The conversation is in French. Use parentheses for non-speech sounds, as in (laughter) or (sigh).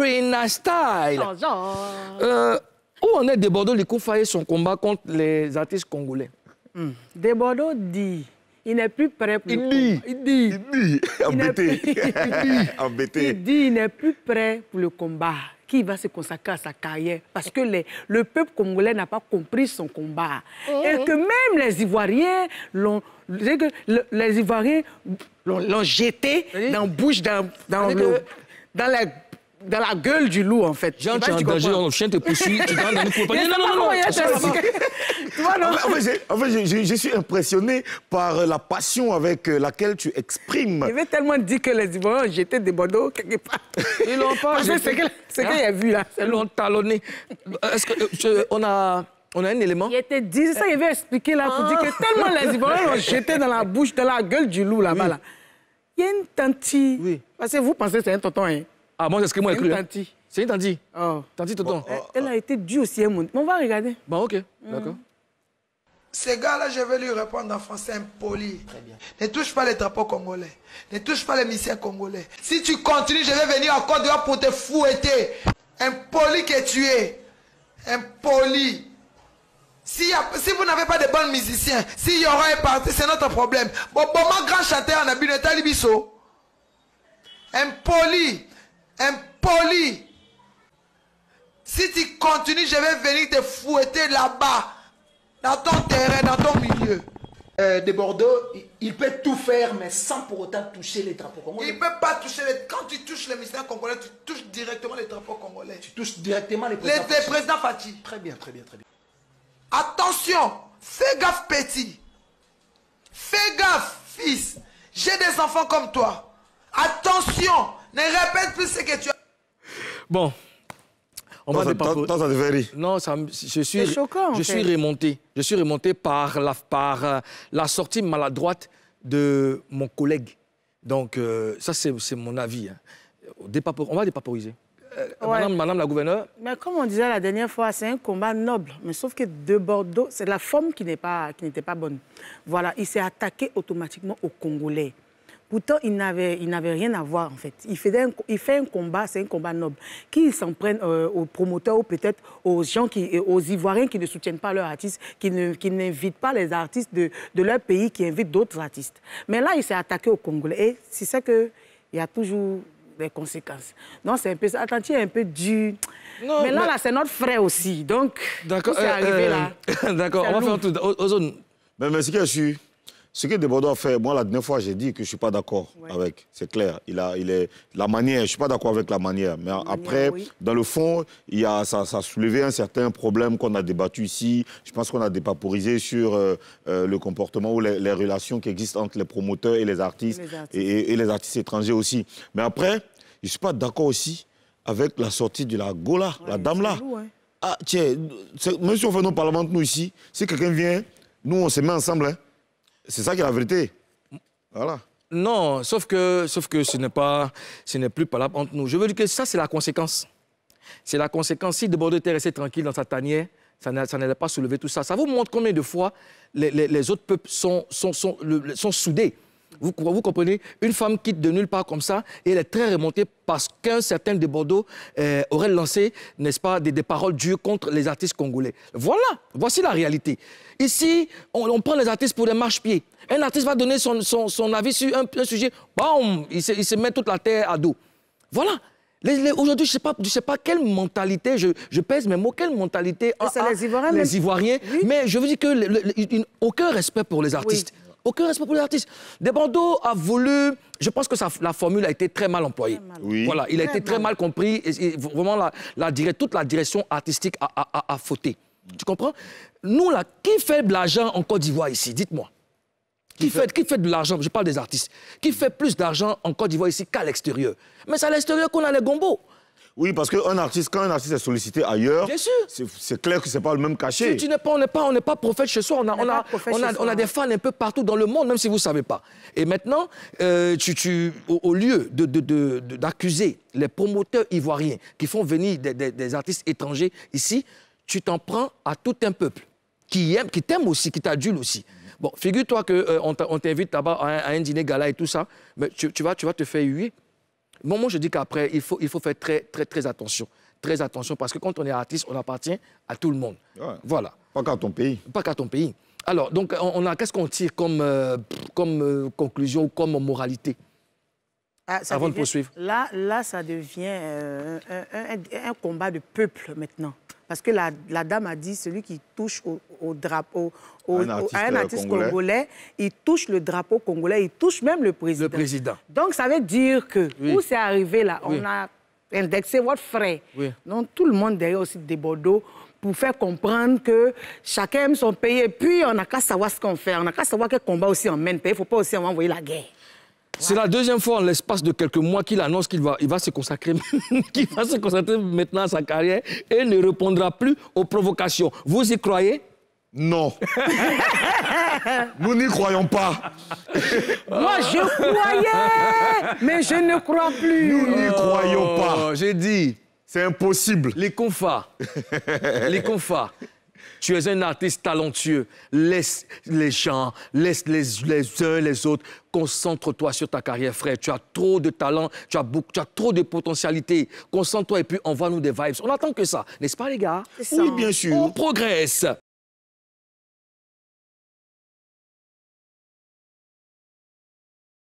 Arena Style. Euh, où en est Debordo coups et son combat contre les artistes congolais mm. Debordo dit il n'est plus prêt pour dit, le combat. Il dit. (laughs) Il dit. Embêté. Il dit il n'est plus prêt pour le combat. Qui va se consacrer à sa carrière Parce que les, le peuple congolais n'a pas compris son combat. Oh. Et que même les Ivoiriens l'ont. Les Ivoiriens l'ont jeté dans la bouche, dans, dans, le, dans dans la gueule du loup, en fait. Jean, tu es en danger, chien te poursuit, tu dans une (laughs) Non, non, non, non. (laughs) En fait, je suis impressionné par la passion avec euh, laquelle tu exprimes. Il avait tellement dit que les Ivoiriens jeté des bandeaux quelque part. Ils l'ont pas. C'est ce qu'il a vu, là. Ils l'ont talonné. Euh, est-ce qu'on euh, a... On a un élément. Il était dit, ça, il avait expliquer là pour dire que ah. tellement les Ivoiriens l'ont jeté dans la bouche, dans la gueule du loup là-bas. Là. Il y a une tantie. Oui. Parce que vous pensez que c'est un tonton, hein. Ah, moi, c'est ce que moi, j'ai cru. C'est hein. C'est une tanti. Oh. Tanti Tonton. Oh, elle a été due aussi, elle hein, Mais on va regarder. Bon, ok. Mm. D'accord. Ces gars-là, je vais lui répondre en français impoli. Très bien. Ne touche pas les drapeaux congolais. Ne touche pas les missions congolais. Si tu continues, je vais venir encore dehors pour te fouetter. Impoli que tu es. Impoli. Si, si, vous n'avez pas de bons musiciens, s'il y aura un parti, c'est notre problème. Bon, bon, mon grand chanteur en le Talibiso. Impoli impoli. Si tu continues, je vais venir te fouetter là-bas, dans ton terrain, dans ton milieu. Euh, de Bordeaux, il peut tout faire, mais sans pour autant toucher les drapeaux congolais. Il ne peut pas toucher les... Quand tu touches les ministères congolais, tu touches directement les drapeaux congolais. Tu touches directement les présidents Les, les présidents Fatih. Très bien, très bien, très bien. Attention, fais gaffe petit. Fais gaffe, fils. J'ai des enfants comme toi. Attention, ne répète plus ce que tu as. Bon. On va pas non, ça non, je suis, je suis remonté. Je suis remonté par la, par euh, la sortie maladroite de mon collègue. Donc, euh, ça, c'est mon avis. Hein. On va dépaporiser. Euh, madame, la gouverneure. Mais comme on disait la dernière fois, c'est un combat noble. Mais sauf que de Bordeaux, c'est la forme qui n'était pas, qui pas bonne. Voilà, il s'est attaqué automatiquement aux Congolais. Pourtant, il n'avait, il n'avait rien à voir, en fait. Il, fait un, il fait un combat, c'est un combat noble. Qu'ils s'en prennent euh, aux promoteurs ou peut-être aux gens, qui, euh, aux Ivoiriens qui ne soutiennent pas leurs artistes, qui, ne, qui n'invitent pas les artistes de, de leur pays, qui invitent d'autres artistes. Mais là, il s'est attaqué aux Congolais. Et c'est ça qu'il y a toujours des conséquences. Non, c'est un peu un peu dur. mais là, c'est notre frère aussi. Donc, D'accord, c'est euh, arrivé là. (laughs) D'accord, on va faire tout. Ozone. mais ce que je suis. Ce que a fait, moi la dernière fois j'ai dit que je ne suis pas d'accord avec, c'est clair. Il a, il est, la manière, je ne suis pas d'accord avec la manière, mais après, dans le fond, il y a, ça, a soulevé un certain problème qu'on a débattu ici. Je pense qu'on a dépaporisé sur euh, euh, le comportement ou les, relations qui existent entre les promoteurs et les artistes, Et, les artistes étrangers aussi. Mais après, je ne suis pas d'accord aussi avec la sortie de la Gola, la dame là. Hein. Ah, tiens, même si on fait nos parlements, nous ici, si quelqu'un vient, nous on se met ensemble, hein. C'est ça qui est la vérité. Voilà. Non, sauf que, sauf que ce n'est pas, ce n'est plus palable entre nous. Je veux dire que ça, c'est la conséquence. C'est la conséquence. Si de Bordeaux était resté tranquille dans sa tanière, ça n'allait pas soulever tout ça. Ça vous montre combien de fois les, autres peuples sont soudés. Vous, comprenez Une femme quitte de nulle part comme ça et elle est très remontée parce qu'un certain de Bordeaux euh, aurait lancé, n'est-ce pas, des, paroles dures contre les artistes congolais. Voilà, voici la réalité. Ici, on, prend les artistes pour des marche-pieds. Un artiste va donner son, avis sur un, sujet, bam, il se, met toute la terre à dos. Voilà. Aujourd'hui, je ne sais, pas, quelle mentalité, je, pèse mes mots, quelle mentalité ont les Ivoiriens. Les Ivoiriens Mais je veux dire qu'aucun respect pour les artistes. Aucun respect pour les artistes. Desbando a voulu... Je pense que la formule a été très mal employée. Voilà, il a été très mal compris. Et, vraiment, la, toute la direction artistique a, fauté. Tu comprends Nous, là, qui fait de l'argent en Côte d'Ivoire ici Dites-moi. Qui fait, qui fait, de l'argent, je parle des artistes, qui fait plus d'argent en Côte d'Ivoire ici qu'à l'extérieur. Mais c'est à l'extérieur qu'on a les gombos. Oui, parce qu'un artiste, quand un artiste est sollicité ailleurs, c'est clair que ce n'est pas le même cachet. Tu, pas, on n'est pas, pas prophète chez soi. On a, on, a, on, a, des fans un peu partout dans le monde, même si vous ne savez pas. Et maintenant, euh, tu, tu, au, lieu d'accuser de, de, les promoteurs ivoiriens qui font venir des, artistes étrangers ici, tu t'en prends à tout un peuple qui aime, qui t'aime aussi, qui t'adule aussi. Bon, figure-toi qu'on euh, on t'invite là-bas à, un dîner gala et tout ça, mais tu, vas, tu vas te faire huer. Bon, moi, je dis qu'après, il faut, il faut faire très, très, très attention. Très attention, parce que quand on est artiste, on appartient à tout le monde. Voilà. Pas qu'à ton pays. Pas qu'à ton pays. Alors, donc, on a, qu'est-ce qu'on tire comme, euh, comme euh, conclusion comme moralité ah, ça avant de poursuivre Là, là ça devient euh, un combat de peuple maintenant. Parce que la, dame a dit, celui qui touche au, drapeau, à un euh, artiste congolais. il touche le drapeau congolais, il touche même le président. Le président. Donc ça veut dire que, où c'est arrivé là, on a indexé votre frais. tout le monde derrière aussi des Bordeaux pour faire comprendre que chacun aime son pays. Et puis, on n'a qu'à savoir ce qu'on fait. On n'a qu'à savoir quel combat aussi on mène. Il ne faut pas aussi envoyer la guerre. C'est la deuxième fois en l'espace de quelques mois qu'il annonce qu'il va, il va se consacrer, (laughs) qu'il va se maintenant à sa carrière et ne répondra plus aux provocations. Vous y croyez non. (laughs) Nous n'y croyons pas. Moi, je croyais, mais je ne crois plus. Nous n'y oh, croyons pas. J'ai dit. C'est impossible. Les confats. Les confats. Tu es un artiste talentueux. Laisse les gens, laisse les, uns les autres. Concentre-toi sur ta carrière, frère. Tu as trop de talent, tu as, beaucoup, tu as trop de potentialité. Concentre-toi et puis envoie-nous des vibes. On attend que ça, n'est-ce pas, les gars? Oui, bien sûr. On progresse.